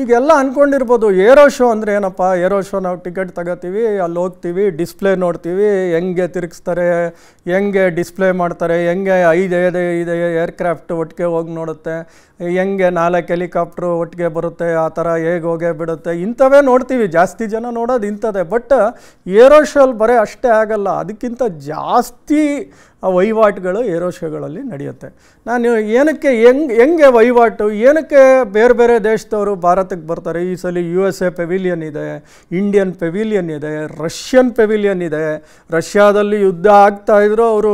ಈಗೆಲ್ಲ ಅಂದ್ಕೊಂಡಿರ್ಬೋದು aero show ಅಂದರೆ ಏನಪ್ಪ ಏರೋ ಶೋ ನಾವು ಟಿಕೆಟ್ ತಗೋತೀವಿ ಅಲ್ಲಿ ಹೋಗ್ತೀವಿ ಡಿಸ್ಪ್ಲೇ ನೋಡ್ತೀವಿ ಹೆಂಗೆ ತಿರುಗಿಸ್ತಾರೆ ಹೆಂಗೆ ಡಿಸ್ಪ್ಲೇ ಮಾಡ್ತಾರೆ ಹೆಂಗೆ ಐದು ಐದು ಐದು ಏರ್ಕ್ರಾಫ್ಟ್ ಒಟ್ಟಿಗೆ ಹೋಗಿ ನೋಡುತ್ತೆ ಹೆಂಗೆ ನಾಲ್ಕು ಹೆಲಿಕಾಪ್ಟ್ರು ಒಟ್ಟಿಗೆ ಬರುತ್ತೆ ಆ ಥರ ಹೇಗೆ ಹೋಗೇ ಬಿಡುತ್ತೆ ಇಂಥವೇ ನೋಡ್ತೀವಿ ಜಾಸ್ತಿ ಜನ ನೋಡೋದು ಇಂಥದ್ದೇ ಬಟ್ ಏರೋ ಶೋಲ್ಲಿ ಬರೀ ಅಷ್ಟೇ ಆಗಲ್ಲ ಅದಕ್ಕಿಂತ ಜಾಸ್ತಿ ಆ ವಹಿವಾಟುಗಳು ಏರೋ ಶೋಗಳಲ್ಲಿ ನಡೆಯುತ್ತೆ ನಾನು ಏನಕ್ಕೆ ಹೆಂಗೆ ಹೆಂಗೆ ವಹಿವಾಟು ಏನಕ್ಕೆ ಬೇರೆ ಬೇರೆ ದೇಶದವರು ಭಾರತಕ್ಕೆ ಬರ್ತಾರೆ ಈ ಸಲ ಯು ಎಸ್ ಎ ಪೆವಿಲಿಯನ್ ಇದೆ ಇಂಡಿಯನ್ ಪೆವಿಲಿಯನ್ ಇದೆ ರಷ್ಯನ್ ಪೆವಿಲಿಯನ್ ಇದೆ ರಷ್ಯಾದಲ್ಲಿ ಯುದ್ಧ ಆಗ್ತಾ ಇದ್ರು ಅವರು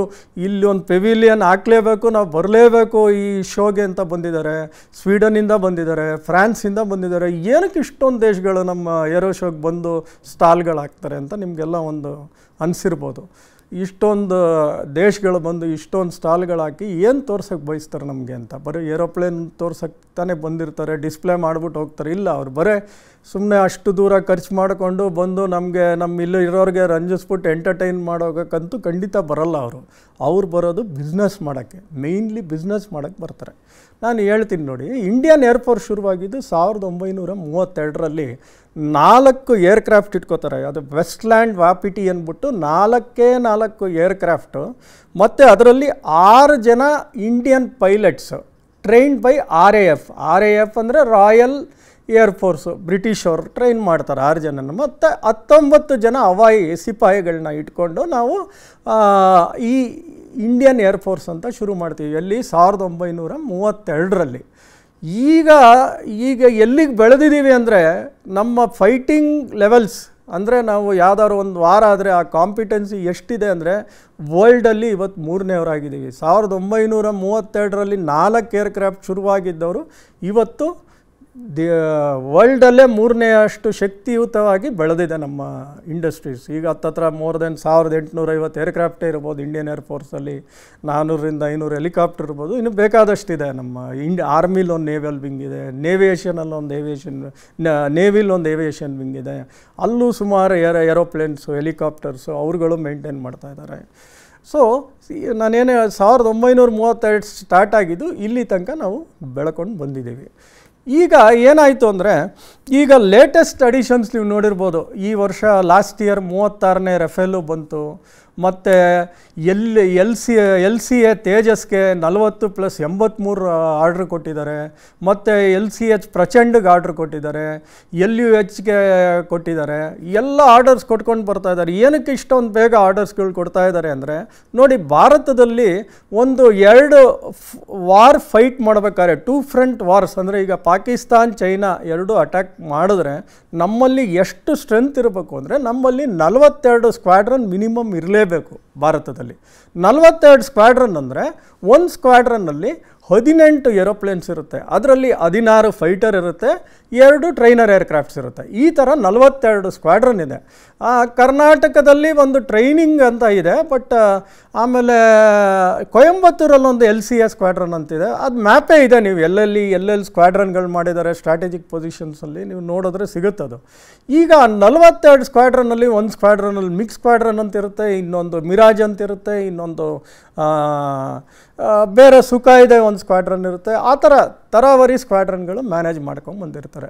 ಇಲ್ಲಿ ಒಂದು ಪೆವಿಲಿಯನ್ ಹಾಕಲೇಬೇಕು ನಾವು ಬರಲೇಬೇಕು ಈ ಶೋಗೆ ಅಂತ ಬಂದಿದ್ದಾರೆ ಸ್ವೀಡನ್ನಿಂದ ಬಂದಿದ್ದಾರೆ ಫ್ರಾನ್ಸಿಂದ ಬಂದಿದ್ದಾರೆ ಏನಕ್ಕೆ ಇಷ್ಟೊಂದು ದೇಶಗಳು ನಮ್ಮ ಏರೋ ಶೋಗೆ ಬಂದು ಸ್ಟಾಲ್ಗಳು ಹಾಕ್ತಾರೆ ಅಂತ ನಿಮಗೆಲ್ಲ ಒಂದು ಅನಿಸಿರ್ಬೋದು ಇಷ್ಟೊಂದು ದೇಶಗಳು ಬಂದು ಇಷ್ಟೊಂದು ಸ್ಟಾಲ್ಗಳಾಕಿ ಏನು ತೋರ್ಸೋಕ್ಕೆ ಬಯಸ್ತಾರೆ ನಮಗೆ ಅಂತ ಬರೀ ಏರೋಪ್ಲೇನ್ ತೋರ್ಸೋಕ್ಕೆ ತಾನೇ ಬಂದಿರ್ತಾರೆ ಡಿಸ್ಪ್ಲೇ ಮಾಡಿಬಿಟ್ಟು ಹೋಗ್ತಾರೆ ಇಲ್ಲ ಅವ್ರು ಬರೀ ಸುಮ್ಮನೆ ಅಷ್ಟು ದೂರ ಖರ್ಚು ಮಾಡಿಕೊಂಡು ಬಂದು ನಮಗೆ ನಮ್ಮ ಇಲ್ಲಿ ಇರೋರಿಗೆ ರಂಜಿಸ್ಬಿಟ್ಟು ಎಂಟರ್ಟೈನ್ ಮಾಡೋಕ್ಕಂತೂ ಖಂಡಿತ ಬರೋಲ್ಲ ಅವರು ಅವ್ರು ಬರೋದು ಬಿಸ್ನೆಸ್ ಮಾಡೋಕ್ಕೆ ಮೇಯ್ನ್ಲಿ ಬಿಸ್ನೆಸ್ ಮಾಡೋಕ್ಕೆ ಬರ್ತಾರೆ ನಾನು ಹೇಳ್ತೀನಿ ನೋಡಿ ಇಂಡಿಯನ್ ಏರ್ಫೋರ್ಸ್ ಶುರುವಾಗಿದ್ದು ಸಾವಿರದ ಒಂಬೈನೂರ ಮೂವತ್ತೆರಡರಲ್ಲಿ ನಾಲ್ಕು ಏರ್ಕ್ರಾಫ್ಟ್ ಇಟ್ಕೋತಾರೆ ಅದು ವೆಸ್ಟ್ಲ್ಯಾಂಡ್ ವಾಪಿಟಿ ಅಂದ್ಬಿಟ್ಟು ನಾಲ್ಕೇ ನಾಲ್ಕು ಏರ್ಕ್ರಾಫ್ಟು ಮತ್ತು ಅದರಲ್ಲಿ ಆರು ಜನ Indian pilots trained by R A F R A F ಅಂದರೆ ರಾಯಲ್ ಏರ್ಫೋರ್ಸು ಬ್ರಿಟಿಷವ್ರು ಟ್ರೈನ್ ಮಾಡ್ತಾರೆ ಆರು ಜನನ ಮತ್ತು ಹತ್ತೊಂಬತ್ತು ಜನ ಹವಾಯಿ ಸಿಪಾಯಿಗಳನ್ನ ಇಟ್ಕೊಂಡು ನಾವು ಈ ಇಂಡಿಯನ್ ಏರ್ಫೋರ್ಸ್ ಅಂತ ಶುರು ಮಾಡ್ತೀವಿ ಎಲ್ಲಿ ಸಾವಿರದ ಒಂಬೈನೂರ ಮೂವತ್ತೆರಡರಲ್ಲಿ ಈಗ ಈಗ ಎಲ್ಲಿಗೆ ಬೆಳೆದಿದ್ದೀವಿ ಅಂದರೆ ನಮ್ಮ ಫೈಟಿಂಗ್ ಲೆವೆಲ್ಸ್ ಅಂದರೆ ನಾವು ಯಾವ್ದಾದ್ರು ಒಂದು ವಾರ ಆದರೆ ಆ ಕಾಂಪಿಟೆನ್ಸಿ ಎಷ್ಟಿದೆ ಅಂದರೆ ವರ್ಲ್ಡಲ್ಲಿ ಇವತ್ತು ಮೂರನೇವರಾಗಿದ್ದೀವಿ ಸಾವಿರದ ಒಂಬೈನೂರ ಮೂವತ್ತೆರಡರಲ್ಲಿ ನಾಲ್ಕು ಏರ್ಕ್ರಾಫ್ಟ್ ಶುರುವಾಗಿದ್ದವರು ಇವತ್ತು ದಿ ವರ್ಲ್ಡಲ್ಲೇ ಮೂರನೇ ಅಷ್ಟು ಶಕ್ತಿಯುತವಾಗಿ ಬೆಳೆದಿದೆ ನಮ್ಮ ಇಂಡಸ್ಟ್ರೀಸ್ ಈಗ ಹತ್ತತ್ರ ಮೋರ್ ದೆನ್ ಸಾವಿರದ ಎಂಟುನೂರ ಐವತ್ತು ಏರ್ಕ್ರಾಫ್ಟೇ ಇರ್ಬೋದು ಇಂಡಿಯನ್ ಏರ್ಫೋರ್ಸಲ್ಲಿ ನಾನ್ನೂರರಿಂದ ಐನೂರು ಹೆಲಿಕಾಪ್ಟರ್ ಇರ್ಬೋದು ಇನ್ನು ಬೇಕಾದಷ್ಟಿದೆ ನಮ್ಮ ಇಂಡ್ ಆರ್ಮಿಲ್ ಒಂದು ನೇವಲ್ ವಿಂಗ್ ಇದೆ ನೇವಿಯೇಷನಲ್ಲಿ ಒಂದು ಏವಿಯೇಷನ್ ನೇವಿಲ್ ಒಂದು ಏವಿಯೇಷನ್ ವಿಂಗ್ ಇದೆ ಅಲ್ಲೂ ಸುಮಾರು ಏರೋ ಏರೋಪ್ಲೇನ್ಸು ಹೆಲಿಕಾಪ್ಟರ್ಸು ಅವ್ರುಗಳು ಮೇಂಟೈನ್ ಮಾಡ್ತಾ ಇದ್ದಾರೆ ಸೊ ನಾನೇನೇ ಸಾವಿರದ ಒಂಬೈನೂರ ಮೂವತ್ತೆರಡು ಸ್ಟಾರ್ಟ್ ಆಗಿದ್ದು ಇಲ್ಲಿ ತನಕ ನಾವು ಬೆಳ್ಕೊಂಡು ಬಂದಿದ್ದೀವಿ ಈಗ ಏನಾಯಿತು ಅಂದರೆ ಈಗ ಲೇಟೆಸ್ಟ್ ಅಡಿಷನ್ಸ್ ನೀವು ನೋಡಿರ್ಬೋದು ಈ ವರ್ಷ ಲಾಸ್ಟ್ ಇಯರ್ ಮೂವತ್ತಾರನೇ ರೆಫೇಲು ಬಂತು ಮತ್ತು ಎಲ್ಲಿ L C L C A ತೇಜಸ್ಗೆ ನಲವತ್ತು ಪ್ಲಸ್ ಎಂಬತ್ತ್ಮೂರು ಆರ್ಡ್ರ್ ಕೊಟ್ಟಿದ್ದಾರೆ ಮತ್ತು ಎಲ್ ಸಿ ಎಚ್ ಪ್ರಚಂಡ್ಗೆ ಆರ್ಡ್ರ್ ಕೊಟ್ಟಿದ್ದಾರೆ ಎಲ್ ಯು ಎಚ್ಗೆ ಕೊಟ್ಟಿದ್ದಾರೆ ಎಲ್ಲ ಆರ್ಡರ್ಸ್ ಕೊಟ್ಕೊಂಡು ಬರ್ತಾ ಇದ್ದಾರೆ ಏನಕ್ಕೆ ಇಷ್ಟೊಂದು ಬೇಗ ಆರ್ಡರ್ಸ್ಗಳು ಕೊಡ್ತಾ ಇದ್ದಾರೆ ಅಂದರೆ ನೋಡಿ ಭಾರತದಲ್ಲಿ ಒಂದು ಎರಡು ವಾರ್ ಫೈಟ್ ಮಾಡಬೇಕಾದ್ರೆ ಟೂ ಫ್ರಂಟ್ ವಾರ್ಸ್ ಅಂದರೆ ಈಗ ಪಾ ಪಾಕಿಸ್ತಾನ್ ಚೈನಾ ಎರಡೂ ಅಟ್ಯಾಕ್ ಮಾಡಿದ್ರೆ ನಮ್ಮಲ್ಲಿ ಎಷ್ಟು ಸ್ಟ್ರೆಂತ್ ಇರಬೇಕು ಅಂದರೆ ನಮ್ಮಲ್ಲಿ ನಲವತ್ತೆರಡು ಸ್ಕ್ವಾಡ್ರನ್ ಮಿನಿಮಮ್ ಇರಲೇಬೇಕು ಭಾರತದಲ್ಲಿ ನಲವತ್ತೆರಡು ಸ್ಕ್ವಾಡ್ರನ್ ಅಂದರೆ ಒಂದು ಸ್ಕ್ವಾಡ್ರನ್ನಲ್ಲಿ ಹದಿನೆಂಟು ಏರೋಪ್ಲೇನ್ಸ್ ಇರುತ್ತೆ ಅದರಲ್ಲಿ ಹದಿನಾರು ಫೈಟರ್ ಇರುತ್ತೆ ಎರಡು ಟ್ರೈನರ್ ಏರ್ಕ್ರಾಫ್ಟ್ಸ್ ಇರುತ್ತೆ ಈ ಥರ ನಲವತ್ತೆರಡು ಸ್ಕ್ವಾಡ್ರನ್ ಇದೆ ಕರ್ನಾಟಕದಲ್ಲಿ ಒಂದು ಟ್ರೈನಿಂಗ್ ಅಂತ ಇದೆ ಬಟ್ ಆಮೇಲೆ ಕೊಯಂಬತ್ತೂರಲ್ಲಿ ಒಂದು ಎಲ್ ಸಿ ಎ ಸ್ಕ್ವಾಡ್ರನ್ ಅಂತಿದೆ ಅದು ಮ್ಯಾಪೇ ಇದೆ ನೀವು ಎಲ್ಲೆಲ್ಲಿ ಎಲ್ಲೆಲ್ಲಿ ಸ್ಕ್ವಾಡ್ರನ್ಗಳು ಮಾಡಿದ್ದಾರೆ ಸ್ಟ್ರಾಟಜಿಕ್ ಪೊಸಿಷನ್ಸಲ್ಲಿ ನೀವು ನೋಡಿದ್ರೆ ಸಿಗುತ್ತದು ಈಗ ನಲವತ್ತೆರಡು ಸ್ಕ್ವಾಡ್ರನ್ನಲ್ಲಿ ಒಂದು ಸ್ಕ್ವಾಡ್ರನಲ್ಲಿ ಮಿಕ್ಸ್ ಸ್ಕ್ವಾಡ್ರನ್ ಅಂತ ಇರುತ್ತೆ ಇನ್ನೊಂದು ಮಿರಾಜ್ ಅಂತಿರುತ್ತೆ ಇನ್ನೊಂದು ಬೇರೆ ಸುಖ ಇದೆ ಒಂದು ಒಂದು ಸ್ಕ್ವಾಡ್ರನ್ ಇರುತ್ತೆ ಆ ಥರ ತರಾವರಿ ಸ್ಕ್ವಾಡ್ರನ್ಗಳು ಮ್ಯಾನೇಜ್ ಮಾಡ್ಕೊಂಡು ಬಂದಿರ್ತಾರೆ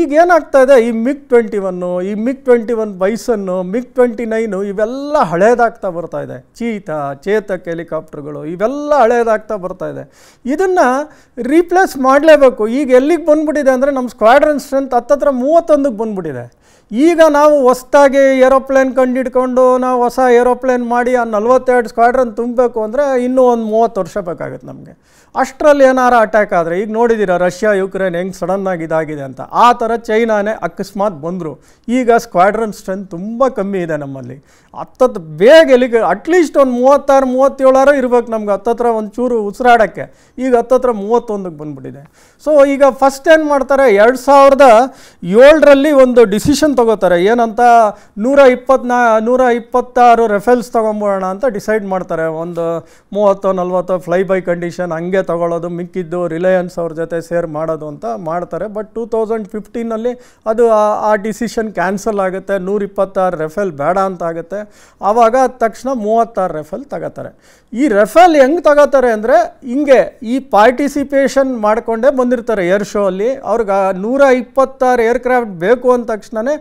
ಈಗ ಏನಾಗ್ತಾ ಇದೆ ಈ ಮಿಗ್ ಟ್ವೆಂಟಿ ಒನ್ನು ಈ MiG twenty one Bison MiG twenty nine ಇವೆಲ್ಲ ಹಳೇದಾಗ್ತಾ ಬರ್ತಾ ಇದೆ ಚೀತಾ ಚೇತಕ್ ಹೆಲಿಕಾಪ್ಟರ್ಗಳು ಇವೆಲ್ಲ ಹಳೇದಾಗ್ತಾ ಬರ್ತಾ ಇದೆ ಇದನ್ನು ರೀಪ್ಲೇಸ್ ಮಾಡಲೇಬೇಕು ಈಗ ಎಲ್ಲಿಗೆ ಬಂದ್ಬಿಟ್ಟಿದೆ ಅಂದರೆ ನಮ್ಮ ಸ್ಕ್ವಾಡ್ರನ್ ಸ್ಟ್ರೆಂತ್ ಹತ್ತತ್ರ ಮೂವತ್ತೊಂದಕ್ಕೆ ಬಂದ್ಬಿಟ್ಟಿದೆ ಈಗ ನಾವು ಹೊಸ್ದಾಗಿ ಏರೋಪ್ಲೇನ್ ಕಂಡು ಹಿಡ್ಕೊಂಡು ನಾವು ಹೊಸ ಏರೋಪ್ಲೇನ್ ಮಾಡಿ ಆ ನಲ್ವತ್ತೆರಡು ಸ್ಕ್ವಾಡ್ರನ್ ತುಂಬಬೇಕು ಅಂದರೆ ಇನ್ನೂ ಒಂದು ಮೂವತ್ತು ವರ್ಷ ಬೇಕಾಗುತ್ತೆ ನಮಗೆ ಅಷ್ಟರಲ್ಲಿ ಏನಾರ ಅಟ್ಯಾಕ್ ಆದರೆ ಈಗ ನೋಡಿದ್ದೀರಾ ರಷ್ಯಾ ಯುಕ್ರೇನ್ ಹೆಂಗೆ ಸಡನ್ನಾಗಿ ಇದಾಗಿದೆ ಅಂತ ಆ ಥರ ಚೈನಾನೇ ಅಕಸ್ಮಾತ್ ಬಂದರು ಈಗ ಸ್ಕ್ವಾಡ್ರನ್ ಸ್ಟ್ರೆಂತ್ ತುಂಬ ಕಮ್ಮಿ ಇದೆ ನಮ್ಮಲ್ಲಿ ಹತ್ತತ್ತು ಬೇಗ ಎಲ್ಲಿಗೆ ಅಟ್ಲೀಸ್ಟ್ ಒಂದು ಮೂವತ್ತಾರು ಮೂವತ್ತೇಳಾರು ಇರಬೇಕು ನಮ್ಗೆ ಹತ್ತತ್ರ ಒಂದು ಚೂರು ಉಸಿರಾಡೋಕ್ಕೆ ಈಗ ಹತ್ತತ್ರ ಮೂವತ್ತೊಂದಕ್ಕೆ ಬಂದ್ಬಿಟ್ಟಿದೆ ಸೊ ಈಗ ಫಸ್ಟ್ ಏನು ಮಾಡ್ತಾರೆ ಎರಡು ಸಾವಿರದ ಏಳರಲ್ಲಿ ಒಂದು ಡಿಸಿಷನ್ ತೊಗೋತಾರೆ ಏನಂತ ನೂರ ಇಪ್ಪತ್ನಾ ನೂರ ಇಪ್ಪತ್ತಾರು ರೆಫೆಲ್ಸ್ ತೊಗೊಂಬೋಣ ಅಂತ ಡಿಸೈಡ್ ಮಾಡ್ತಾರೆ ಒಂದು ಮೂವತ್ತು ನಲ್ವತ್ತು ಫ್ಲೈ ಬೈ ಕಂಡೀಷನ್ ಹಂಗೆ ತಗೊಳ್ಳೋದು ಮಿಕ್ಕಿದ್ದು ರಿಲಯನ್ಸ್ ಅವ್ರ ಜೊತೆ ಸೇರ್ ಮಾಡೋದು ಅಂತ ಮಾಡ್ತಾರೆ ಬಟ್ ಟೂ ತೌಸಂಡ್ ಫಿಫ್ಟೀನಲ್ಲಿ ಅದು ಆ ಡಿಸಿಷನ್ ಕ್ಯಾನ್ಸಲ್ ಆಗುತ್ತೆ ನೂರಿಪ್ಪತ್ತಾರು ರೆಫೆಲ್ ಬೇಡ ಅಂತ ಆಗುತ್ತೆ ಆವಾಗ ತಕ್ಷಣ ಮೂವತ್ತಾರು ರೆಫೆಲ್ ತಗೋತಾರೆ ಈ ರೆಫೆಲ್ ಹೆಂಗೆ ತಗೋತಾರೆ ಅಂದರೆ ಹಿಂಗೆ ಈ ಪಾರ್ಟಿಸಿಪೇಷನ್ ಮಾಡಿಕೊಂಡೇ ಬಂದಿರ್ತಾರೆ ಏರ್ ಶೋ ಅಲ್ಲಿ ಅವ್ರಿಗೆ ನೂರ ಇಪ್ಪತ್ತಾರು ಏರ್ಕ್ರಾಫ್ಟ್ ಬೇಕು ಅಂದ ತಕ್ಷಣವೇ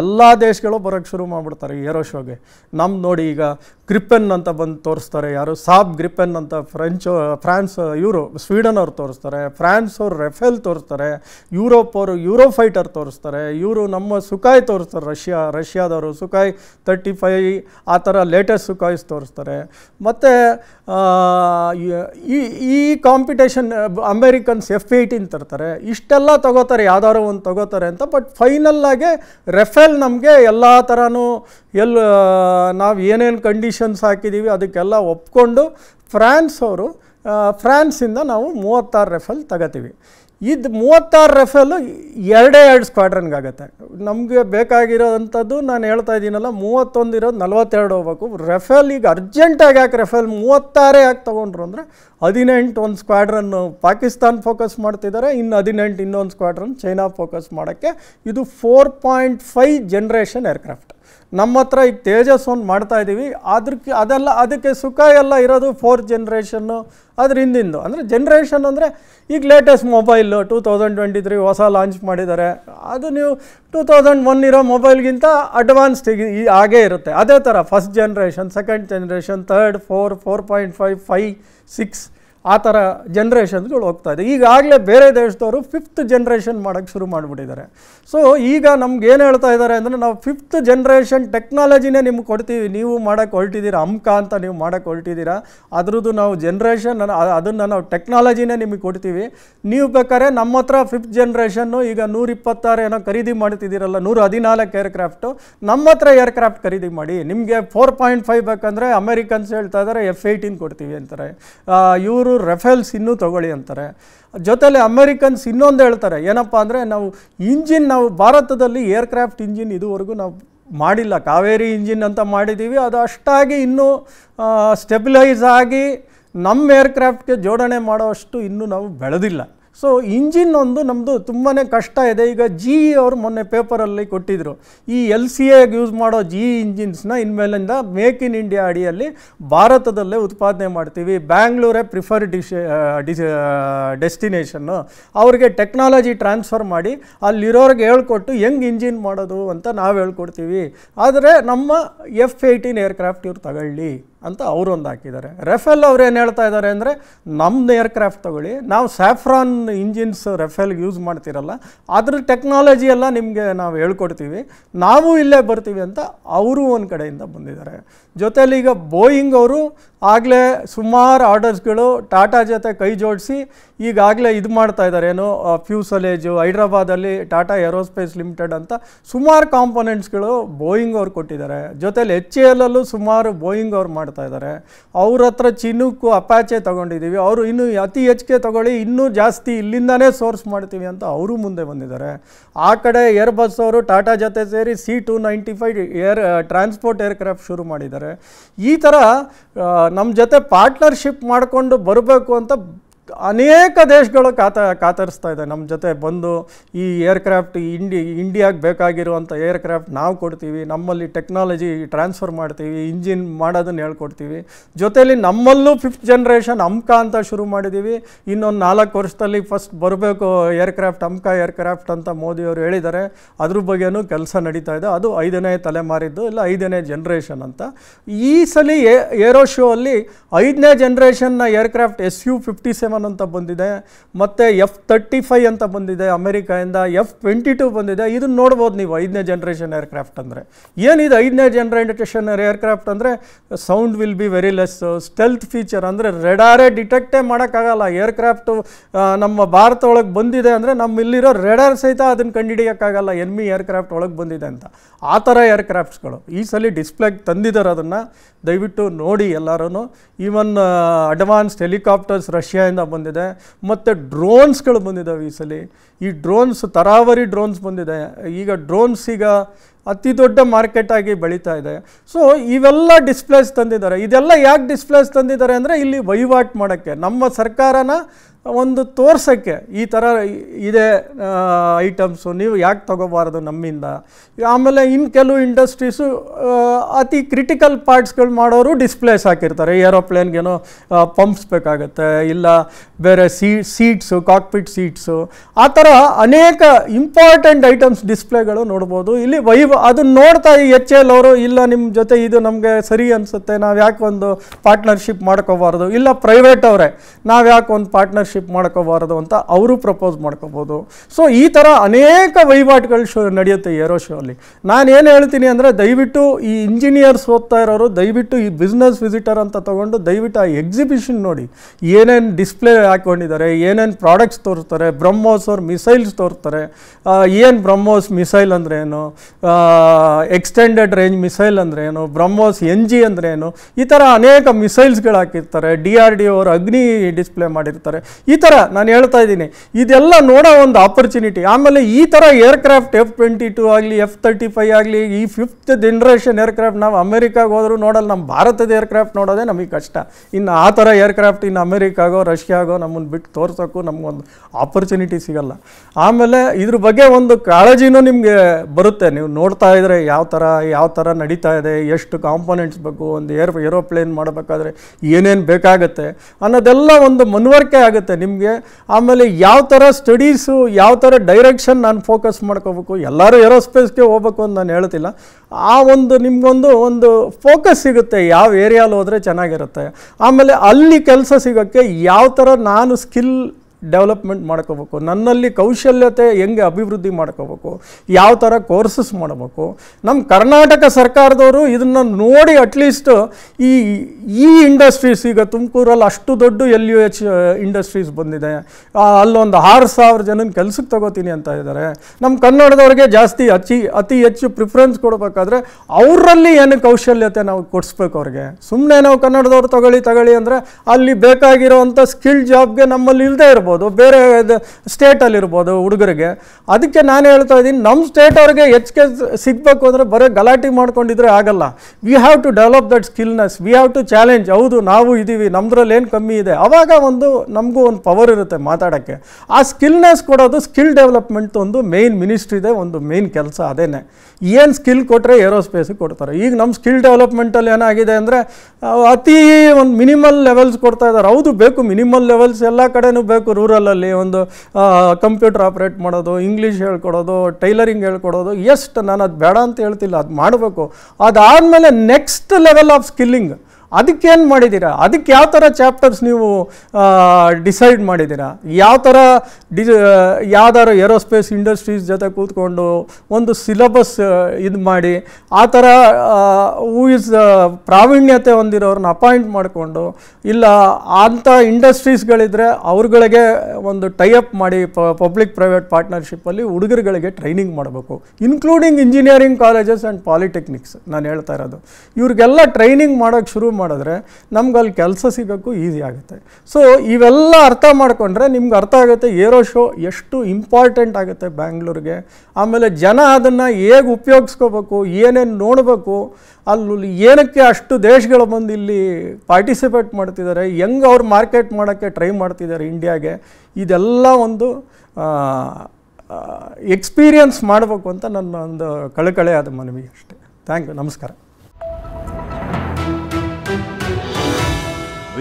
ಎಲ್ಲ ದೇಶಗಳು ಬರೋಕ್ಕೆ ಶುರು ಮಾಡಿಬಿಡ್ತಾರೆ ಏರೋ ಶೋಗೆ ನಮ್ಮ ನೋಡಿ ಈಗ ಗ್ರಿಪ್ಪೆನ್ ಅಂತ ಬಂದು ತೋರಿಸ್ತಾರೆ ಯಾರು ಸಾಬ್ ಗ್ರಿಪ್ಪೆನ್ ಅಂತ ಫ್ರೆಂಚ್ ಫ್ರಾನ್ಸ್ ಇವರು ಸ್ವೀಡನ್ ಅವ್ರು ತೋರಿಸ್ತಾರೆ ಫ್ರಾನ್ಸ್ ಅವರು ರೆಫೆಲ್ ತೋರಿಸ್ತಾರೆ ಯುರೋಪ್ ಅವರು ಯೂರೋ ಫೈಟರ್ ತೋರಿಸ್ತಾರೆ ಇವರು ನಮ್ಮ ಸುಖಾಯ್ ತೋರಿಸ್ತಾರೆ ರಷ್ಯಾ ರಷ್ಯಾದವರು ಸುಖಾಯ್ ತರ್ಟಿ ಫೈ ಆ ಥರ ಲೇಟೆಸ್ಟ್ ಸುಖಾಯ್ಸ್ ತೋರಿಸ್ತಾರೆ ಮತ್ತು ಈ ಈ ಕಾಂಪಿಟೇಷನ್ ಅಮೇರಿಕನ್ಸ್ ಎಫ್ ಏಯ್ಟೀನ್ ತರ್ತಾರೆ ಇಷ್ಟೆಲ್ಲ ತಗೋತಾರೆ ಯಾವ್ದಾದ್ರು ಒಂದು ತಗೋತಾರೆ ಅಂತ ಬಟ್ ಫೈನಲ್ಲಾಗೆ ರೆಫೆಲ್ ನಮಗೆ ಎಲ್ಲ ಥರನೂ ಎಲ್ಲ ನಾವು ಏನೇನು ಕಂಡೀಷನ್ಸ್ ಹಾಕಿದ್ದೀವಿ ಅದಕ್ಕೆಲ್ಲ ಒಪ್ಕೊಂಡು ಫ್ರಾನ್ಸ್ ಅವರು ಫ್ರಾನ್ಸಿಂದ ನಾವು ಮೂವತ್ತಾರು ರೆಫೆಲ್ ತಗೋತೀವಿ ಇದು ಮೂವತ್ತಾರು ರೆಫೆಲು ಎರಡೇ ಎರಡು ಸ್ಕ್ವಾಡ್ರನ್ಗೆ ಆಗುತ್ತೆ ನಮಗೆ ಬೇಕಾಗಿರೋವಂಥದ್ದು ನಾನು ಹೇಳ್ತಾ ಇದ್ದೀನಲ್ಲ ಮೂವತ್ತೊಂದು ಇರೋದು ನಲ್ವತ್ತೆರಡು ಹೋಗ್ಬೇಕು ರೆಫೆಲ್ ಈಗ ಅರ್ಜೆಂಟಾಗಿ ಯಾಕೆ ರೆಫೆಲ್ ಮೂವತ್ತಾರೇ ಯಾಕೆ ತೊಗೊಂಡ್ರು ಅಂದರೆ ಹದಿನೆಂಟು ಒಂದು ಸ್ಕ್ವಾಡ್ರನ್ನು ಪಾಕಿಸ್ತಾನ್ ಫೋಕಸ್ ಮಾಡ್ತಿದ್ದಾರೆ ಇನ್ನು ಹದಿನೆಂಟು ಇನ್ನೊಂದು ಸ್ಕ್ವಾಡ್ರನ್ ಚೈನಾ ಫೋಕಸ್ ಮಾಡೋಕ್ಕೆ ಇದು four point five generation aircraft ನಮ್ಮ ಹತ್ರ ಈಗ ತೇಜಸ್ ಒಂದು ಮಾಡ್ತಾ ಇದ್ದೀವಿ ಅದಕ್ಕೆ ಅದೆಲ್ಲ ಅದಕ್ಕೆ ಸುಖ ಎಲ್ಲ ಇರೋದು ಫೋರ್ತ್ ಜನ್ರೇಷನ್ನು ಅದ್ರ ಹಿಂದಿಂದು ಅಂದರೆ ಜನ್ರೇಷನ್ ಅಂದರೆ ಈಗ latest mobile two thousand twenty three ಹೊಸ ಲಾಂಚ್ ಮಾಡಿದ್ದಾರೆ ಅದು ನೀವು ಟೂ ತೌಸಂಡ್ ಒನ್ ಇರೋ ಮೊಬೈಲ್ಗಿಂತ ಅಡ್ವಾನ್ಸ್ಡ್ ಈ ಹಾಗೇ ಇರುತ್ತೆ ಅದೇ ಥರ first generation second generation third four four point five five six ಆ ಥರ ಜನ್ರೇಷನ್ಗಳು ಹೋಗ್ತಾ ಇದೆ ಈಗಾಗಲೇ ಬೇರೆ ದೇಶದವರು ಫಿಫ್ತ್ ಜನ್ರೇಷನ್ ಮಾಡೋಕ್ಕೆ ಶುರು ಮಾಡಿಬಿಟ್ಟಿದ್ದಾರೆ ಸೊ ಈಗ ನಮ್ಗೆ ಏನು ಹೇಳ್ತಾ ಇದ್ದಾರೆ ಅಂದರೆ ನಾವು ಫಿಫ್ತ್ ಜನ್ರೇಷನ್ ಟೆಕ್ನಾಲಜಿನೇ ನಿಮ್ಗೆ ಕೊಡ್ತೀವಿ ನೀವು ಮಾಡೋಕ್ಕೆ ಹೊರಟಿದ್ದೀರಾ ಅಮ್ಕ ಅಂತ ನೀವು ಮಾಡೋಕ್ಕೆ ಹೊರಟಿದ್ದೀರಾ ಅದ್ರದ್ದು ನಾವು ಜನ್ರೇಷನ್ ಅದನ್ನು ನಾವು ಟೆಕ್ನಾಲಜಿನೇ ನಿಮಗೆ ಕೊಡ್ತೀವಿ ನೀವು ಬೇಕಾದ್ರೆ ನಮ್ಮ ಹತ್ರ ಫಿಫ್ತ್ ಜನ್ರೇಷನ್ನು ಈಗ ನೂರಿಪ್ಪತ್ತಾರು ಏನೋ ಖರೀದಿ ಮಾಡ್ತಿದ್ದೀರಲ್ಲ ನೂರ ಹದಿನಾಲ್ಕು ಏರ್ಕ್ರಾಫ್ಟು ನಮ್ಮ ಹತ್ರ ಏರ್ಕ್ರಾಫ್ಟ್ ಖರೀದಿ ಮಾಡಿ ನಿಮಗೆ ಫೋರ್ ಪಾಯಿಂಟ್ ಫೈವ್ ಬೇಕಂದರೆ ಅಮೇರಿಕನ್ಸ್ ಹೇಳ್ತಾ ಇದ್ದಾರೆ ಎಫ್ ಏಯ್ಟೀನ್ ಕೊಡ್ತೀವಿ ಅಂತಾರೆ ಇವರು ಕೆಲವರು ರೆಫೆಲ್ಸ್ ಇನ್ನೂ ತೊಗೊಳ್ಳಿ ಅಂತಾರೆ ಜೊತೆಲಿ ಅಮೆರಿಕನ್ಸ್ ಇನ್ನೊಂದು ಹೇಳ್ತಾರೆ ಏನಪ್ಪ ಅಂದರೆ ನಾವು ಇಂಜಿನ್ ನಾವು ಭಾರತದಲ್ಲಿ ಏರ್ಕ್ರಾಫ್ಟ್ ಇಂಜಿನ್ ಇದುವರೆಗೂ ನಾವು ಮಾಡಿಲ್ಲ ಕಾವೇರಿ ಇಂಜಿನ್ ಅಂತ ಮಾಡಿದ್ದೀವಿ ಅದು ಅಷ್ಟಾಗಿ ಇನ್ನೂ ಸ್ಟೆಬಿಲೈಸ್ ಆಗಿ ನಮ್ಮ ಏರ್ಕ್ರಾಫ್ಟ್ಗೆ ಜೋಡಣೆ ಮಾಡೋವಷ್ಟು ಇನ್ನೂ ನಾವು ಬೆಳೆದಿಲ್ಲ ಸೊ ಇಂಜಿನ್ ಒಂದು ನಮ್ಮದು ತುಂಬಾ ಕಷ್ಟ ಇದೆ ಈಗ ಜಿ ಇ ಅವರು ಮೊನ್ನೆ ಪೇಪರಲ್ಲಿ ಕೊಟ್ಟಿದ್ದರು ಈ ಎಲ್ ಸಿ ಎಗೆ ಯೂಸ್ ಮಾಡೋ ಜಿ ಇಂಜಿನ್ಸ್ನ ಇನ್ಮೇಲಿಂದ ಮೇಕ್ ಇನ್ ಇಂಡಿಯಾ ಅಡಿಯಲ್ಲಿ ಭಾರತದಲ್ಲೇ ಉತ್ಪಾದನೆ ಮಾಡ್ತೀವಿ ಬ್ಯಾಂಗ್ಳೂರೇ ಪ್ರಿಫರ್ ಡಿಶ್ ಡಿಸ್ ಡೆಸ್ಟಿನೇಷನ್ನು ಅವ್ರಿಗೆ ಟೆಕ್ನಾಲಜಿ ಟ್ರಾನ್ಸ್ಫರ್ ಮಾಡಿ ಅಲ್ಲಿರೋರಿಗೆ ಹೇಳ್ಕೊಟ್ಟು ಹೆಂಗೆ ಇಂಜಿನ್ ಮಾಡೋದು ಅಂತ ನಾವು ಹೇಳ್ಕೊಡ್ತೀವಿ ಆದರೆ ನಮ್ಮ ಎಫ್ ಏಯ್ಟೀನ್ ಏರ್ಕ್ರಾಫ್ಟ್ ಇವ್ರು ತಗೊಳ್ಳಿ ಅಂತ ಅವರೊಂದು ಹಾಕಿದ್ದಾರೆ ರೆಫೆಲ್ ಅವ್ರು ಏನು ಹೇಳ್ತಾ ಇದ್ದಾರೆ ಅಂದರೆ ನಮ್ಮದು ಏರ್ಕ್ರಾಫ್ಟ್ ತೊಗೊಳ್ಳಿ ನಾವು ಸ್ಯಾಫ್ರಾನ್ ಇಂಜಿನ್ಸ್ ರೆಫೆಲ್ಗೆ ಯೂಸ್ ಮಾಡ್ತಿರಲ್ಲ ಅದ್ರ ಟೆಕ್ನಾಲಜಿ ಎಲ್ಲ ನಿಮಗೆ ನಾವು ಹೇಳ್ಕೊಡ್ತೀವಿ ನಾವು ಇಲ್ಲೇ ಬರ್ತೀವಿ ಅಂತ ಅವರು ಒಂದು ಕಡೆಯಿಂದ ಬಂದಿದ್ದಾರೆ ಜೊತೇಲಿ ಈಗ ಬೋಯಿಂಗ್ ಅವರು ಆಗಲೇ ಸುಮಾರು ಆರ್ಡರ್ಸ್ಗಳು ಟಾಟಾ ಜೊತೆ ಕೈ ಜೋಡಿಸಿ ಈಗಾಗಲೇ ಇದು ಮಾಡ್ತಾ ಇದ್ದಾರೆ ಏನು ಫ್ಯೂಸಲೇಜು ಹೈದ್ರಾಬಾದಲ್ಲಿ ಟಾಟಾ ಏರೋಸ್ಪೇಸ್ ಲಿಮಿಟೆಡ್ ಅಂತ ಸುಮಾರು ಕಾಂಪೊನೆಂಟ್ಸ್ಗಳು ಬೋಯಿಂಗ್ ಅವ್ರು ಕೊಟ್ಟಿದ್ದಾರೆ ಜೊತೇಲಿ ಎಚ್ ಎ ಅಲ್ಲೂ ಸುಮಾರು ಬೋಯಿಂಗ್ ಅವ್ರು ಮಾಡ್ತಾರೆ ಮಾತಾಡ್ತಾ ಇದ್ದಾರೆ ಅವ್ರ ಹತ್ರ ಚಿನ್ನಕ್ಕು ಅಪಾಚೆ ತೊಗೊಂಡಿದ್ದೀವಿ ಅವರು ಇನ್ನೂ ಅತಿ ಹೆಚ್ಚಿಗೆ ತೊಗೊಳ್ಳಿ ಇನ್ನೂ ಜಾಸ್ತಿ ಇಲ್ಲಿಂದನೇ ಸೋರ್ಸ್ ಮಾಡ್ತೀವಿ ಅಂತ ಅವರು ಮುಂದೆ ಬಂದಿದ್ದಾರೆ ಆ ಕಡೆ ಏರ್ ಬಸ್ ಅವರು ಟಾಟಾ ಜೊತೆ ಸೇರಿ C two ninety five air transport aircraft ಶುರು ಮಾಡಿದ್ದಾರೆ ಈ ಥರ ನಮ್ಮ ಜೊತೆ ಪಾರ್ಟ್ನರ್ಶಿಪ್ ಮಾಡಿಕೊಂಡು ಬರಬೇಕು ಅಂತ ಅನೇಕ ದೇಶಗಳು ಕಾತ ಕಾತರಿಸ್ತಾ ಇದೆ ನಮ್ಮ ಜೊತೆ ಬಂದು ಈ ಏರ್ಕ್ರಾಫ್ಟ್ ಇಂಡಿ ಇಂಡಿಯಾಗೆ ಬೇಕಾಗಿರುವಂಥ ಏರ್ಕ್ರಾಫ್ಟ್ ನಾವು ಕೊಡ್ತೀವಿ ನಮ್ಮಲ್ಲಿ ಟೆಕ್ನಾಲಜಿ ಟ್ರಾನ್ಸ್ಫರ್ ಮಾಡ್ತೀವಿ ಇಂಜಿನ್ ಮಾಡೋದನ್ನು ಹೇಳ್ಕೊಡ್ತೀವಿ ಜೊತೇಲಿ ನಮ್ಮಲ್ಲೂ ಫಿಫ್ತ್ ಜನ್ರೇಷನ್ ಅಮ್ಕ ಅಂತ ಶುರು ಮಾಡಿದ್ದೀವಿ ಇನ್ನೊಂದು ನಾಲ್ಕು ವರ್ಷದಲ್ಲಿ ಫಸ್ಟ್ ಬರಬೇಕು ಏರ್ಕ್ರಾಫ್ಟ್ ಅಮ್ಕ ಏರ್ಕ್ರಾಫ್ಟ್ ಅಂತ ಮೋದಿಯವರು ಹೇಳಿದ್ದಾರೆ ಅದ್ರ ಬಗ್ಗೆನೂ ಕೆಲಸ ನಡೀತಾ ಇದೆ ಅದು ಐದನೇ ತಲೆಮಾರಿದ್ದು ಇಲ್ಲ ಐದನೇ ಜನ್ರೇಷನ್ ಅಂತ ಈ ಸಲ ಏರೋ ಶೋ ಅಲ್ಲಿ ಐದನೇ ಜನ್ರೇಷನ್ನ aircraft S U fifty seven seven ಅಂತ ಬಂದಿದೆ ಮತ್ತು ಎಫ್ ತರ್ಟಿ ಫೈವ್ ಅಂತ ಬಂದಿದೆ ಅಮೆರಿಕಾಯಿಂದ ಎಫ್ ಟ್ವೆಂಟಿ ಟು ಬಂದಿದೆ ಇದನ್ನು ನೋಡ್ಬೋದು ನೀವು ಐದನೇ ಜನ್ರೇಷನ್ ಏರ್ಕ್ರಾಫ್ಟ್ ಅಂದರೆ ಏನಿದೆ ಐದನೇ ಜನ್ರೇಷನ್ ಏರ್ಕ್ರಾಫ್ಟ್ ಅಂದರೆ sound will be very less stealth feature ಅಂದರೆ ರೆಡಾರೇ ಡಿಟೆಕ್ಟೇ ಮಾಡೋಕ್ಕಾಗಲ್ಲ ಏರ್ಕ್ರಾಫ್ಟು ನಮ್ಮ ಭಾರತ ಒಳಗೆ ಬಂದಿದೆ ಅಂದರೆ ನಮ್ಮ ಇಲ್ಲಿರೋ ರೆಡಾರ್ ಸಹಿತ ಅದನ್ನು ಕಂಡುಹಿಡಿಯೋಕ್ಕಾಗಲ್ಲ ಎನ್ಮಿ ಏರ್ಕ್ರಾಫ್ಟ್ ಒಳಗೆ ಬಂದಿದೆ ಅಂತ ಆ ಥರ ಏರ್ಕ್ರಾಫ್ಟ್ಸ್ಗಳು ಈ ಸಲ ಡಿಸ್ಪ್ಲೇ ತಂದಿದ್ದಾರೆ ಅದನ್ನು ದಯವಿಟ್ಟು ನೋಡಿ ಎಲ್ಲರೂ ಈವನ್ ಅಡ್ವಾನ್ಸ್ಡ್ ಹೆಲಿಕಾಪ್ಟರ್ಸ್ ರಷ್ಯಾದಿಂದ ಬಂದಿದೆ ಮತ್ತು ಡ್ರೋನ್ಸ್ಗಳು ಬಂದಿದ್ದಾವೆ ಈ ಸಲ ಈ ಡ್ರೋನ್ಸ್ ತರಾವರಿ ಡ್ರೋನ್ಸ್ ಬಂದಿದೆ ಈಗ ಡ್ರೋನ್ಸ್ ಈಗ ಅತಿ ದೊಡ್ಡ ಮಾರ್ಕೆಟ್ ಆಗಿ ಬೆಳೀತಾ ಇದೆ ಸೊ ಇವೆಲ್ಲ ಡಿಸ್ಪ್ಲೇಸ್ ತಂದಿದ್ದಾರೆ ಇದೆಲ್ಲ ಯಾಕೆ ಡಿಸ್ಪ್ಲೇಸ್ ತಂದಿದ್ದಾರೆ ಅಂದರೆ ಇಲ್ಲಿ ವಹಿವಾಟು ಮಾಡೋಕ್ಕೆ ನಮ್ಮ ಸರ್ಕಾರನ ಒಂದು ತೋರ್ಸೋಕ್ಕೆ ಈ ಥರ ಇದೆ ಐಟಮ್ಸು ನೀವು ಯಾಕೆ ತೊಗೋಬಾರ್ದು ನಮ್ಮಿಂದ ಆಮೇಲೆ ಇನ್ನು ಕೆಲವು ಇಂಡಸ್ಟ್ರೀಸು ಅತಿ ಕ್ರಿಟಿಕಲ್ ಪಾರ್ಟ್ಸ್ಗಳು ಮಾಡೋರು ಡಿಸ್ಪ್ಲೇಸ್ ಹಾಕಿರ್ತಾರೆ ಏರೋಪ್ಲೇನ್ಗೇನೋ ಪಂಪ್ಸ್ ಬೇಕಾಗುತ್ತೆ ಇಲ್ಲ ಬೇರೆ ಸೀ ಸೀಟ್ಸು ಕಾಕ್ಪಿಟ್ ಸೀಟ್ಸು ಆ ಥರ ಅನೇಕ ಇಂಪಾರ್ಟೆಂಟ್ ಐಟಮ್ಸ್ ಡಿಸ್ಪ್ಲೇಗಳು ನೋಡ್ಬೋದು ಇಲ್ಲಿ ವೈವ್ ಅದನ್ನ ನೋಡ್ತಾ ಎಚ್ ಎಲ್ ಅವರು ಇಲ್ಲ ನಿಮ್ಮ ಜೊತೆ ಇದು ನಮಗೆ ಸರಿ ಅನಿಸುತ್ತೆ ನಾವು ಯಾಕೆ ಒಂದು ಪಾರ್ಟ್ನರ್ಶಿಪ್ ಮಾಡ್ಕೋಬಾರ್ದು ಇಲ್ಲ ಪ್ರೈವೇಟ್ ಅವರೇ ನಾವು ಯಾಕೆ ಒಂದು ಪಾರ್ಟ್ನರ್ಶಿಪ್ ಪಾರ್ಟ್ನರ್ಶಿಪ್ ಮಾಡ್ಕೋಬಾರದು ಅಂತ ಅವರು ಪ್ರಪೋಸ್ ಮಾಡ್ಕೋಬೋದು ಸೊ ಈ ಥರ ಅನೇಕ ವಹಿವಾಟುಗಳು ಶೋ ನಡೆಯುತ್ತೆ ಏರೋ ಶೋ ಅಲ್ಲಿ ನಾನೇನು ಹೇಳ್ತೀನಿ ಅಂದರೆ ದಯವಿಟ್ಟು ಈ ಇಂಜಿನಿಯರ್ಸ್ ಓದ್ತಾ ಇರೋರು ದಯವಿಟ್ಟು ಈ ಬಿಸ್ನೆಸ್ ವಿಸಿಟರ್ ಅಂತ ತೊಗೊಂಡು ದಯವಿಟ್ಟು ಆ ಎಕ್ಸಿಬಿಷನ್ ನೋಡಿ ಏನೇನು ಡಿಸ್ಪ್ಲೇ ಹಾಕ್ಕೊಂಡಿದ್ದಾರೆ ಏನೇನು ಪ್ರಾಡಕ್ಟ್ಸ್ ತೋರಿಸ್ತಾರೆ ಬ್ರಹ್ಮೋಸ್ ಅವ್ರ ಮಿಸೈಲ್ಸ್ ತೋರ್ತಾರೆ ಏನು ಬ್ರಹ್ಮೋಸ್ ಮಿಸೈಲ್ ಅಂದರೆ ಏನು ಎಕ್ಸ್ಟೆಂಡೆಡ್ ರೇಂಜ್ ಮಿಸೈಲ್ ಅಂದರೆ ಏನು ಬ್ರಹ್ಮೋಸ್ ಎನ್ ಜಿ ಅಂದರೆ ಏನು ಈ ಥರ ಅನೇಕ ಮಿಸೈಲ್ಸ್ಗಳು ಹಾಕಿರ್ತಾರೆ ಡಿ ಆರ್ ಡಿ ಅವರು ಅಗ್ನಿ ಡಿಸ್ಪ್ಲೇ ಮಾಡಿರ್ತಾರೆ ಈ ಥರ ನಾನು ಹೇಳ್ತಾ ಇದ್ದೀನಿ ಇದೆಲ್ಲ ನೋಡೋ ಒಂದು ಆಪರ್ಚುನಿಟಿ ಆಮೇಲೆ ಈ ಥರ ಏರ್ಕ್ರಾಫ್ಟ್ ಎಫ್ ಟ್ವೆಂಟಿ ಟೂ ಆಗಲಿ ಎಫ್ ತರ್ಟಿ ಫೈವ್ ಆಗಲಿ ಈ ಫಿಫ್ತ್ ಜನ್ರೇಷನ್ ಏರ್ಕ್ರಾಫ್ಟ್ ನಾವು ಅಮೆರಿಕಾಗೆ ಹೋದರೂ ನೋಡಲ್ಲ ನಮ್ಮ ಭಾರತದ ಏರ್ಕ್ರಾಫ್ಟ್ ನೋಡೋದೇ ನಮಗೆ ಕಷ್ಟ ಇನ್ನು ಆ ಥರ ಏರ್ಕ್ರಾಫ್ಟ್ ಇನ್ನು ಅಮೇರಿಕಾಗೋ ರಷ್ಯಾಗೋ ನಮ್ಮನ್ನು ಬಿಟ್ಟು ತೋರ್ಸೋಕ್ಕೂ ನಮಗೊಂದು ಆಪರ್ಚುನಿಟಿ ಸಿಗಲ್ಲ ಆಮೇಲೆ ಇದ್ರ ಬಗ್ಗೆ ಒಂದು ಕಾಳಜಿನೂ ನಿಮಗೆ ಬರುತ್ತೆ ನೀವು ನೋಡ್ತಾ ಇದ್ರೆ ಯಾವ ಥರ ಯಾವ ಥರ ನಡೀತಾ ಇದೆ ಎಷ್ಟು ಕಾಂಪೊನೆಂಟ್ಸ್ ಬೇಕು ಒಂದು ಏರ್ ಏರೋಪ್ಲೇನ್ ಮಾಡಬೇಕಾದ್ರೆ ಏನೇನು ಬೇಕಾಗುತ್ತೆ ಅನ್ನೋದೆಲ್ಲ ಒಂದು ಮನವರಿಕೆ ಆಗುತ್ತೆ ನಿಮಗೆ ಆಮೇಲೆ ಯಾವ ಥರ ಸ್ಟಡೀಸು ಯಾವ ಥರ ಡೈರೆಕ್ಷನ್ ನಾನು ಫೋಕಸ್ ಮಾಡ್ಕೋಬೇಕು ಎಲ್ಲರೂ ಏರೋಸ್ಪೇಸ್ಗೆ ಹೋಗ್ಬೇಕು ಅಂತ ನಾನು ಹೇಳ್ತಿಲ್ಲ ಆ ಒಂದು ನಿಮಗೊಂದು ಒಂದು ಫೋಕಸ್ ಸಿಗುತ್ತೆ ಯಾವ ಏರಿಯಾಲಿ ಹೋದರೆ ಚೆನ್ನಾಗಿರುತ್ತೆ ಆಮೇಲೆ ಅಲ್ಲಿ ಕೆಲಸ ಸಿಗೋಕ್ಕೆ ಯಾವ ಥರ ನಾನು ಸ್ಕಿಲ್ ಡೆವಲಪ್ಮೆಂಟ್ ಮಾಡ್ಕೋಬೇಕು ನನ್ನಲ್ಲಿ ಕೌಶಲ್ಯತೆ ಹೆಂಗೆ ಅಭಿವೃದ್ಧಿ ಮಾಡ್ಕೋಬೇಕು ಯಾವ ಥರ ಕೋರ್ಸಸ್ ಮಾಡಬೇಕು ನಮ್ಮ ಕರ್ನಾಟಕ ಸರ್ಕಾರದವರು ಇದನ್ನು ನೋಡಿ ಅಟ್ಲೀಸ್ಟ್ ಈ ಈ ಇಂಡಸ್ಟ್ರೀಸ್ ಈಗ ತುಮಕೂರಲ್ಲಿ ಅಷ್ಟು ದೊಡ್ಡ ಎಲ್ ಯು ಎಚ್ ಇಂಡಸ್ಟ್ರೀಸ್ ಬಂದಿದೆ ಅಲ್ಲೊಂದು ಆರು ಸಾವಿರ ಜನನ ಕೆಲಸಕ್ಕೆ ತಗೋತೀನಿ ಅಂತ ಇದ್ದಾರೆ ನಮ್ಮ ಕನ್ನಡದವ್ರಿಗೆ ಜಾಸ್ತಿ ಅತಿ ಅತಿ ಹೆಚ್ಚು ಪ್ರಿಫರೆನ್ಸ್ ಕೊಡಬೇಕಾದ್ರೆ ಅವರಲ್ಲಿ ಏನು ಕೌಶಲ್ಯತೆ ನಾವು ಕೊಡಿಸ್ಬೇಕು ಅವ್ರಿಗೆ ಸುಮ್ಮನೆ ನಾವು ಕನ್ನಡದವ್ರು ತಗೊಳ್ಳಿ ತಗೊಳ್ಳಿ ಅಂದರೆ ಅಲ್ಲಿ ಅಂಥ ಸ್ಕಿಲ್ ಜಾಬ್ಗೆ ನಮ್ಮಲ್ಲಿ ಇಲ್ಲದೆ ಇರ್ಬೋದು ಇರ್ಬೋದು ಬೇರೆ ಸ್ಟೇಟಲ್ಲಿರ್ಬೋದು ಹುಡುಗರಿಗೆ ಅದಕ್ಕೆ ನಾನು ಹೇಳ್ತಾ ಇದ್ದೀನಿ ನಮ್ಮ ಸ್ಟೇಟ್ ಅವ್ರಿಗೆ ಕೆ ಸಿಗಬೇಕು ಅಂದರೆ ಬರೀ ಗಲಾಟೆ ಮಾಡ್ಕೊಂಡಿದ್ರೆ ಆಗಲ್ಲ we have to develop that skillness we have to challenge ಹೌದು ನಾವು ಇದ್ದೀವಿ ನಮ್ಮದ್ರಲ್ಲಿ ಏನು ಕಮ್ಮಿ ಇದೆ ಆವಾಗ ಒಂದು ನಮಗೂ ಒಂದು ಪವರ್ ಇರುತ್ತೆ ಮಾತಾಡೋಕ್ಕೆ ಆ ಸ್ಕಿಲ್ನೆಸ್ ಕೊಡೋದು ಸ್ಕಿಲ್ ಡೆವಲಪ್ಮೆಂಟ್ ಒಂದು ಮೇನ್ ಮಿನಿಸ್ಟ್ರಿದೆ ಇದೆ ಒಂದು ಮೇನ್ ಕೆಲಸ ಅದೇ ಏನು ಸ್ಕಿಲ್ ಕೊಟ್ಟರೆ ಏರೋಸ್ಪೇಸಿಗೆ ಕೊಡ್ತಾರೆ ಈಗ ನಮ್ಮ ಸ್ಕಿಲ್ ಡೆವಲಪ್ಮೆಂಟಲ್ಲಿ ಏನಾಗಿದೆ ಅಂದರೆ ಅತಿ ಒಂದು ಮಿನಿಮಲ್ ಲೆವೆಲ್ಸ್ ಕೊಡ್ತಾ ಇದ್ದಾರೆ ಹೌದು ಬೇಕು ಮಿನಿಮಲ್ ಲೆವೆಲ್ಸ್ ಎಲ್ಲ ಕಡೆನೂ ಬೇಕು ರೂರಲಲ್ಲಿ ಒಂದು ಕಂಪ್ಯೂಟರ್ ಆಪ್ರೇಟ್ ಮಾಡೋದು ಇಂಗ್ಲೀಷ್ ಹೇಳ್ಕೊಡೋದು ಟೈಲರಿಂಗ್ ಹೇಳ್ಕೊಡೋದು ಎಷ್ಟು ನಾನು ಅದು ಬೇಡ ಅಂತ ಹೇಳ್ತಿಲ್ಲ ಅದು ಮಾಡಬೇಕು ಅದಾದಮೇಲೆ ನೆಕ್ಸ್ಟ್ ಲೆವೆಲ್ ಆಫ್ ಸ್ಕಿಲ್ಲಿಂಗ್ ಅದಕ್ಕೇನು ಮಾಡಿದ್ದೀರಾ ಅದಕ್ಕೆ ಯಾವ ಥರ ಚಾಪ್ಟರ್ಸ್ ನೀವು ಡಿಸೈಡ್ ಮಾಡಿದ್ದೀರಾ ಯಾವ ಥರ ಡಿ ಯಾವ್ದಾರು ಏರೋಸ್ಪೇಸ್ ಇಂಡಸ್ಟ್ರೀಸ್ ಜೊತೆ ಕೂತ್ಕೊಂಡು ಒಂದು ಸಿಲಬಸ್ ಇದು ಮಾಡಿ ಆ ಥರ ಹೂ ಇಸ್ ಪ್ರಾವೀಣ್ಯತೆ ಹೊಂದಿರೋರನ್ನ ಅಪಾಯಿಂಟ್ ಮಾಡಿಕೊಂಡು ಇಲ್ಲ ಅಂಥ ಇಂಡಸ್ಟ್ರೀಸ್ಗಳಿದ್ರೆ ಅವ್ರಗಳಿಗೆ ಒಂದು ಟೈಅಪ್ ಮಾಡಿ ಪಬ್ಲಿಕ್ ಪ್ರೈವೇಟ್ ಪಾರ್ಟ್ನರ್ಶಿಪ್ಪಲ್ಲಿ ಹುಡುಗರುಗಳಿಗೆ ಟ್ರೈನಿಂಗ್ ಮಾಡಬೇಕು including engineering colleges and polytechnics ನಾನು ಹೇಳ್ತಾ ಇರೋದು ಇವ್ರಿಗೆಲ್ಲ ಟ್ರೈನಿಂಗ್ ಮಾಡೋಕ್ಕೆ ಶುರು ಮಾಡಿದ್ರೆ ನಮ್ಗೆ ಅಲ್ಲಿ ಕೆಲಸ ಸಿಗೋಕ್ಕೂ ಈಸಿ ಆಗುತ್ತೆ ಸೊ ಇವೆಲ್ಲ ಅರ್ಥ ಮಾಡಿಕೊಂಡ್ರೆ ನಿಮ್ಗೆ ಅರ್ಥ ಆಗುತ್ತೆ ಏರೋ ಶೋ ಎಷ್ಟು ಇಂಪಾರ್ಟೆಂಟ್ ಆಗುತ್ತೆ ಬ್ಯಾಂಗ್ಳೂರಿಗೆ ಆಮೇಲೆ ಜನ ಅದನ್ನು ಹೇಗೆ ಉಪಯೋಗಿಸ್ಕೋಬೇಕು ಏನೇನು ನೋಡಬೇಕು ಅಲ್ಲಿ ಏನಕ್ಕೆ ಅಷ್ಟು ದೇಶಗಳು ಬಂದು ಇಲ್ಲಿ ಪಾರ್ಟಿಸಿಪೇಟ್ ಮಾಡ್ತಿದ್ದಾರೆ ಹೆಂಗೆ ಅವ್ರು ಮಾರ್ಕೆಟ್ ಮಾಡೋಕ್ಕೆ ಟ್ರೈ ಮಾಡ್ತಿದ್ದಾರೆ ಇಂಡಿಯಾಗೆ ಇದೆಲ್ಲ ಒಂದು ಎಕ್ಸ್ಪೀರಿಯನ್ಸ್ ಮಾಡಬೇಕು ಅಂತ ನನ್ನ ಒಂದು ಕಳಕಳೆ ಆದ ಮನವಿ ಅಷ್ಟೇ ಥ್ಯಾಂಕ್ ಯು ನಮಸ್ಕಾರ